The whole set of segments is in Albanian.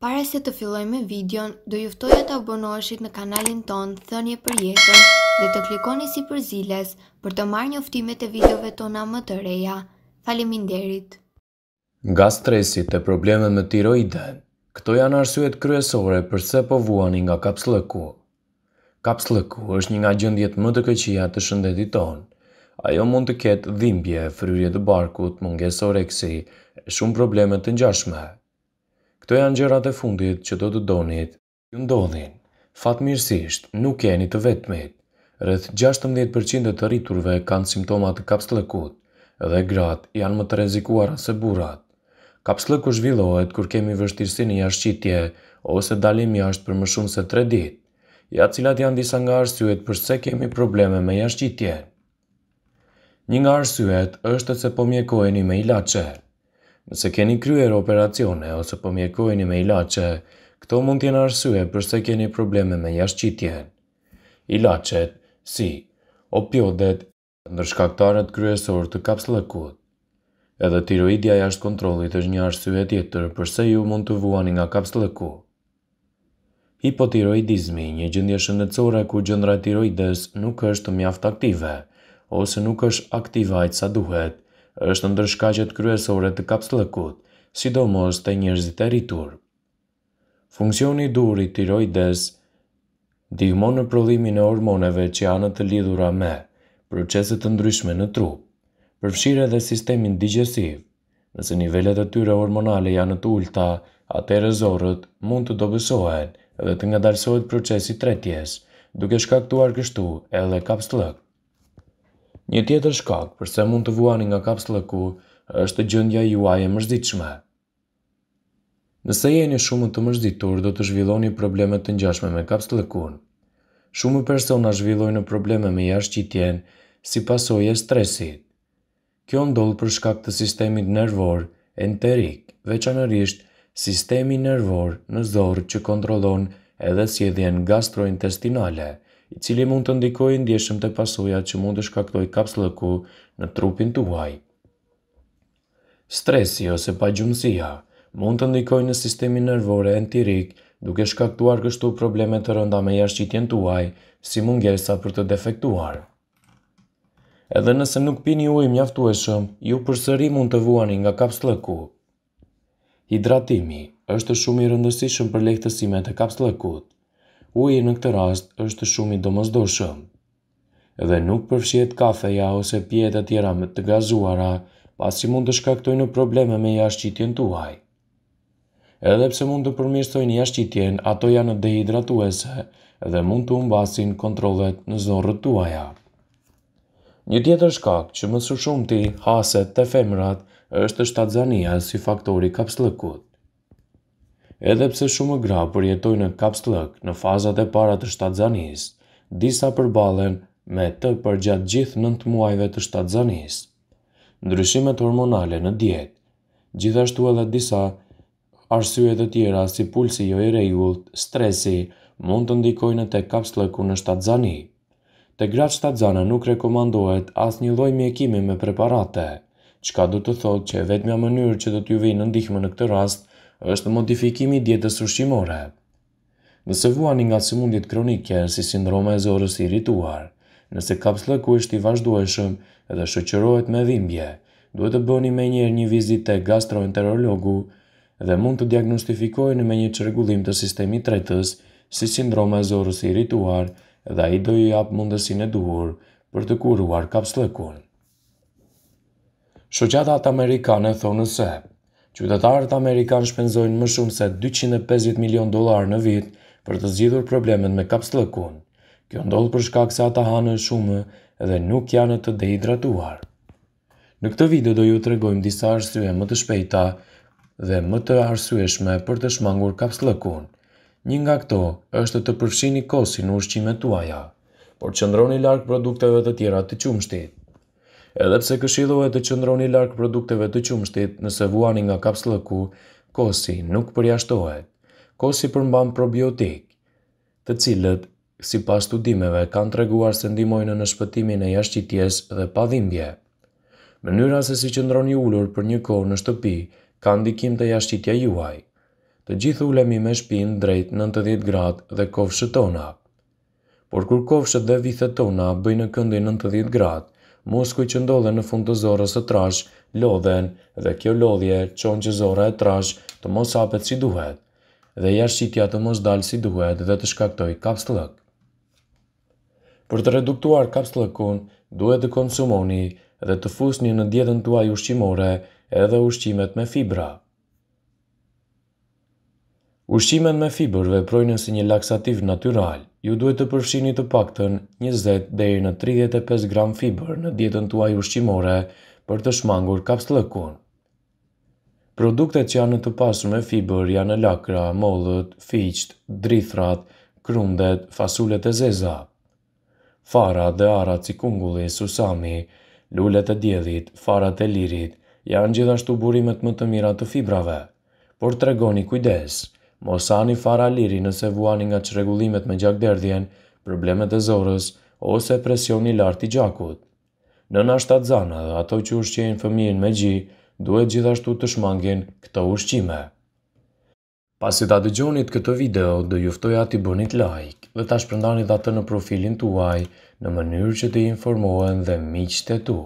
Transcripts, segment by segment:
Pare se të filloj me videon, do juftoj e të abonoshit në kanalin ton, thënje për jetën dhe të klikoni si për ziles për të marrë një uftimet e videove tona më të reja. Faleminderit! Nga stresit të probleme me tiroide, këto janë arsuet kryesore përse po vuani nga kapslëku. Kapslëku është një nga gjëndjet më të këqia të shëndetit tonë. Ajo mund të ketë dhimbje, fryrje të barkut, munges oreksi, shumë problemet të njashme. Këto janë gjërat e fundit që do të donit, ju ndodhin. Fatmirësisht, nuk jeni të vetmit. Rëth 16% e të rriturve kanë simptomat kapslëkut, dhe gratë janë më të rezikuar se burat. Kapslëku zhvillohet kur kemi vështirësi në jashtëqitje ose dalim jashtë për më shumë se 3 ditë, ja cilat janë disa nga arsyet përse kemi probleme me jashtëqitje. Një nga arsyet është të se po mjekojeni me ilaqet. Nëse keni kryer operacione ose po mjekoheni me ilaçe, këto mund t'jenë arsye përse keni probleme me jashtëqitjen. Ilaçet, si opiodet, ndërshkaktarët kryesor të kapsllëkut. Edhe tiroidja jashtë kontrollit është një arsye tjetër përse ju mund të vuani nga kapsllëku. Hipotiroidizmi, një gjendje shëndetësore ku gjendra tiroides nuk është mjaft aktive ose nuk është aktive sa duhet, është ndër shkaqet kryesore të kapsllëkut, sidomos te njerëzit e rritur. Funksioni i durit tiroides ndihmon në prodhimin e hormoneve që janë të lidhura me procese të ndryshme në trup, përfshirë edhe sistemin digjesiv, Nëse nivellet e tyre hormonale janë të ulta, atëherë zorrët mund të dobësohen dhe të ngadalësohet procesi tretjes, duke shkaktuar kështu edhe kapsllëk. Një tjetër shkak përse mund të vuani nga kapsula ku është gjendja juaj e mërzitshme. Nëse jeni shumë të mërzitur, do të zhvilloni probleme të ngjashme me kapsulën kun. Shumë persona zhvillojnë probleme me jashtëqitjen si pasojë e stresit. Kjo ndodh për shkak të sistemit nervor enterik, veçanërisht sistemi nervor në zorr që kontrollon edhe sjelljen gastrointestinale, i cili mund të ndikoj ndjeshëm të pasuja që mund të shkaktoj kaps lëku në trupin të huaj. Stresi ose pa gjumësia mund të ndikoj në sistemi nërvore e në tirik duke shkaktuar kështu probleme të rënda me jashqitjen të huaj si mungesa për të defektuar. Edhe nëse nuk pini uj mjaftueshëm, ju përsëri mund të vuani nga kaps lëku. Hidratimi është shumë i rëndësishëm për lehtësimet e kaps lëkut uji në këtë rast është shumë i domosdoshëm dhe nuk përfshjet kafeja ose pjetë tjera me të gazuara, pasi mund të shkaktojnë probleme me jashqitjen tuaj. Edhe pse mund të përmirësojnë jashqitjen, ato janë dehidratuese dhe mund të umbasin kontrolet në zorët tuaja. Një tjetër shkak që më së shumti haset të femrat është shtazania si faktori kapslëkut. Edhe pse shumë gra përjetojnë në të lëk në fazat e para të shtatzanis, disa përballen me të përgjatë gjithë 9 muajve të shtatzanis. Ndryshimet hormonale në dietë, gjithashtu edhe disa arsye të tjera si pulsi jo i rregullt, stresi mund të ndikojnë kaps të lëku në shtatzani. Te gratë shtatzana nuk rekomandohet asnjë lloj mjekimi me preparate, çka do të thotë që vetmja mënyrë që do t'ju vinë në ndihmë në këtë rast është modifikimi dietës ushqimore. Nëse vuani nga sëmundjet kronike si sindroma e zorës i rituar, nëse kapsle ku i vazhdueshëm edhe shëqërohet me dhimbje, duhet të bëni me njerë një vizit të gastroenterologu dhe mund të diagnostifikojnë me një qërgullim të sistemi tretës si sindroma e zorës i rituar dhe i dojë apë mundësin e duhur për të kuruar kapslekun. Shoqata Amerikane thonë se Qytetarët Amerikan shpenzojnë më shumë se 250 milion dolar në vit për të zgjidhur problemet me kaps të lëkun. Kjo ndodhë për shkak se ata hanë shumë edhe nuk janë të dehidratuar. Në këtë video do ju të regojmë disa arsye më të shpejta dhe më të arsueshme për të shmangur kaps të lëkun. Një nga këto është të përfshini kosin u shqime tuaja, por qëndroni larkë produkteve të tjera të qumështit edhe pse këshillohet të qëndroni larg produkteve të qumshtit nëse vuani nga kapsulla kosi nuk përjashtohet. Kosi përmban probiotik, të cilët si pas studimeve kanë treguar se ndimojnë në shpëtimin e jashqitjes dhe pa dhimbje. Mënyra se si qëndroni ulur për një kohë në shtëpi ka ndikim të jashqitja juaj. Të gjithu ulemi me shpinë drejt 90 gradë dhe kofshët tona. Por kur kofshët dhe vithet tona bëjnë këndin 90 gradë, Muskuj që ndodhe në fund të zorës të trash, lodhen dhe kjo lodhje qonë që zora e trash të mos apet si duhet dhe jashqitja të mos dalë si duhet dhe të shkaktoj kaps të lëk. Për të reduktuar kaps të lëkun, duhet të konsumoni dhe të fusni në djedën tuaj ushqimore edhe ushqimet me fibra. Ushqimet me fiber veprojnë si një laksativ natyral. Ju duhet të përfshini të paktën 20 deri në 35 gram fiber në dietën tuaj ushqimore për të shmangur lëkun. Produktet që janë të pasur me fiber janë lakra, mollët, fiqt, drithrat, krundet, fasulet e zeza, fara dhe ara cikungulli, susami, lullet e djedhit, farat e lirit, janë gjithashtu burimet më të mira të fibrave, por tregoni regoni kujdes mosani fara liri nëse vuani nga qregullimet me gjakderdhjen, problemet e zorës, ose presioni lartë i gjakut. Në nështat zana dhe ato që ushqenë fëmijin me gji, duhet gjithashtu të shmangin këto ushqime. Pasi ta dëgjonit këtë video, dhe juftoj ati bënit like dhe ta shpërndani dhe atë në profilin tuaj në mënyrë që të informohen dhe miqë të tu.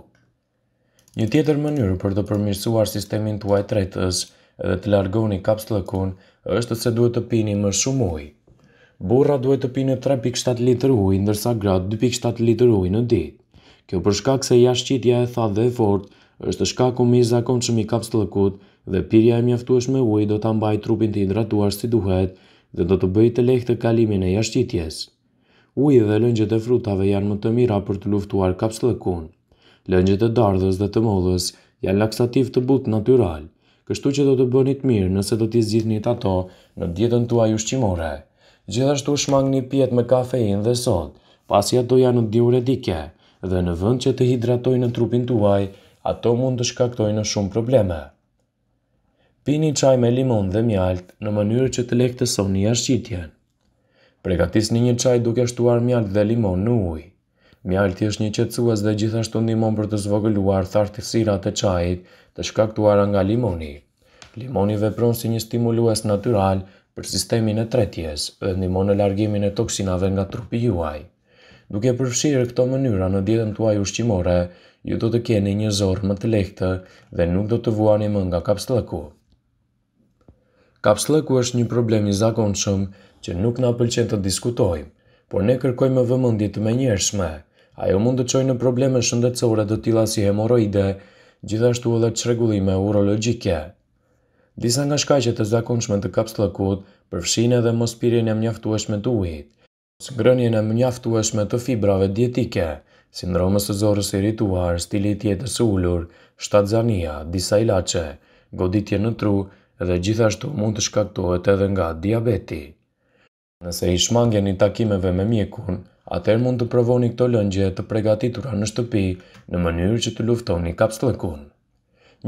Një tjetër mënyrë për të përmirësuar sistemin tuaj tretës, edhe të largoni kaps të lëkun, është se duhet të pini më shumë ujë. Burra duhet të pini 3.7 litër ujë ndërsa gratë 2.7 litër ujë në ditë. Kjo për shkak se jashtëqitja e thatë dhe e fortë është shkaku më i zakonshëm i kaps të lëkut dhe pirja e mjaftueshme ujë do ta mbajë trupin të hidratuar si duhet dhe do të bëjë të lehtë kalimin e jashtëqitjes. Uji dhe lëngjet e frutave janë më të mira për të luftuar kapslëkun. Lëngjet e dardhës dhe të mollës janë laksativ të butë natyral kështu që do të bënit mirë nëse do t'i zgjidhnit ato në dietën tuaj ushqimore. Gjithashtu shmangni pjet me kafein dhe sot, pasi ato janë diuretike dhe në vend që të hidratojnë në trupin tuaj, ato mund të shkaktojnë shumë probleme. Pini çaj me limon dhe mjalt në mënyrë që të lehtësoni të son një çaj duke shtuar mjalt dhe limon në ujë. Mjalti është një qetësues dhe gjithashtu ndihmon për të zvogëluar thartësirat e çajit të shkaktuara nga limoni. Limoni vepron si një stimulues natyral për sistemin e tretjes dhe ndihmon në largimin e toksinave nga trupi juaj. Duke përfshirë këto mënyra në dietën tuaj ushqimore, ju do të keni një zorr më të lehtë dhe nuk do të vuani më nga kapsllëku. Kapsllëku është një problem i zakonshëm që nuk na pëlqen të diskutojmë, por ne kërkojmë vëmendje të menjëhershme, ajo mund të qojnë në probleme shëndetësore të tila si hemoroide, gjithashtu edhe qregullime urologjike. Disa nga shkajqet e zakonshme të kaps lëkut përfshine edhe mospirin e mjaftueshme të ujit, sëngrënjën e mjaftueshme të fibrave dietike, sindromës të zorës i rituar, stilit jetës ullur, zania, disa ilache, goditje në tru dhe gjithashtu mund të shkaktohet edhe nga diabeti. Nëse i shmangjen i takimeve me mjekun, atëherë mund të provoni këto lëngje të pregatitura në shtëpi në mënyrë që të luftoni kapslëkun.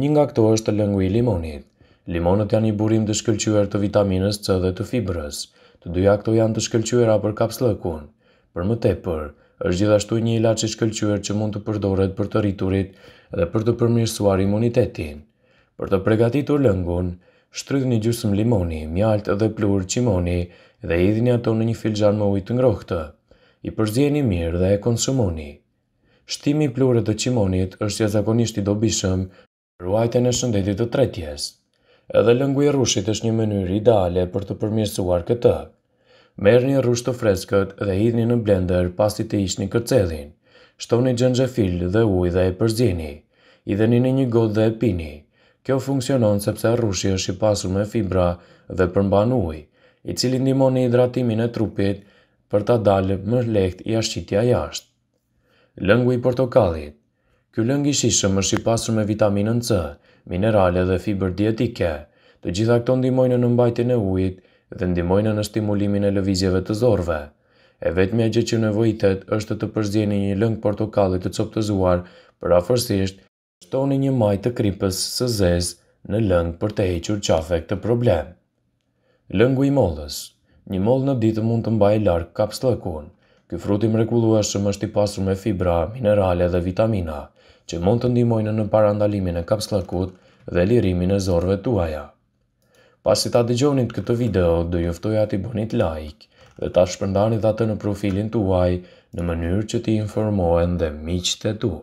Një nga këto është lëngu i limonit. Limonët janë i burim të shkëlqyër të vitaminës C dhe të fibrës. Të dyja këto janë të shkëlqyëra për kapslëkun. Për më tepër, është gjithashtu një ilaç që shkëlqyer që mund të përdoret për të rriturit dhe për të përmirësuar imunitetin. Për të përgatitur lëngun, shtrydhni gjysmë limoni, mjaltë dhe pluhur çimoni dhe hidhni ato në një filxhan me ujë të ngrohtë i përzjeni mirë dhe e konsumoni. Shtimi i të qimonit është zakonisht i dobishëm për ruajtjen e shëndetit të tretjes. Edhe lëngu i rrushit është një mënyrë ideale për të përmirësuar këtë. Merrni rrush të freskët dhe hidhni në blender pasi të hiqni kërcellin. Shtoni xhenxhefil dhe ujë dhe e përzjeni. I dhenin në një gotë dhe e pini. Kjo funksionon sepse rrushi është i pasur me fibra dhe përmban ujë, i cili ndihmon në hidratimin e trupit për ta dalë më lehtë jashtëtia jashtë. Lëngu i portokallit. Ky lëng i shishëm është i pasur me vitaminën C, minerale dhe fiber dietike. Të gjitha këto ndihmojnë në mbajtjen e ujit dhe ndihmojnë në stimulimin e lëvizjeve të zorve. E vetmja gjë që nevojitet është të përzjeni një lëng portokalli të coptëzuar, për fërsisht shtoni një majë të kripës së zezë në lëng për të hequr qafek të problem. Lëngu i mollës një mollë në ditë mund të mbajë larg kapslëkun. Ky frut i mrekullueshëm është i pasur me fibra, minerale dhe vitamina, që mund të ndihmojnë në parandalimin e kapslëkut dhe lirimin e zorëve tuaja. Pasi ta dëgjoni këtë video, do ju ftoja ti bëni like dhe ta shpërndani dhe atë në profilin tuaj në mënyrë që ti informohen dhe miqtë e tu.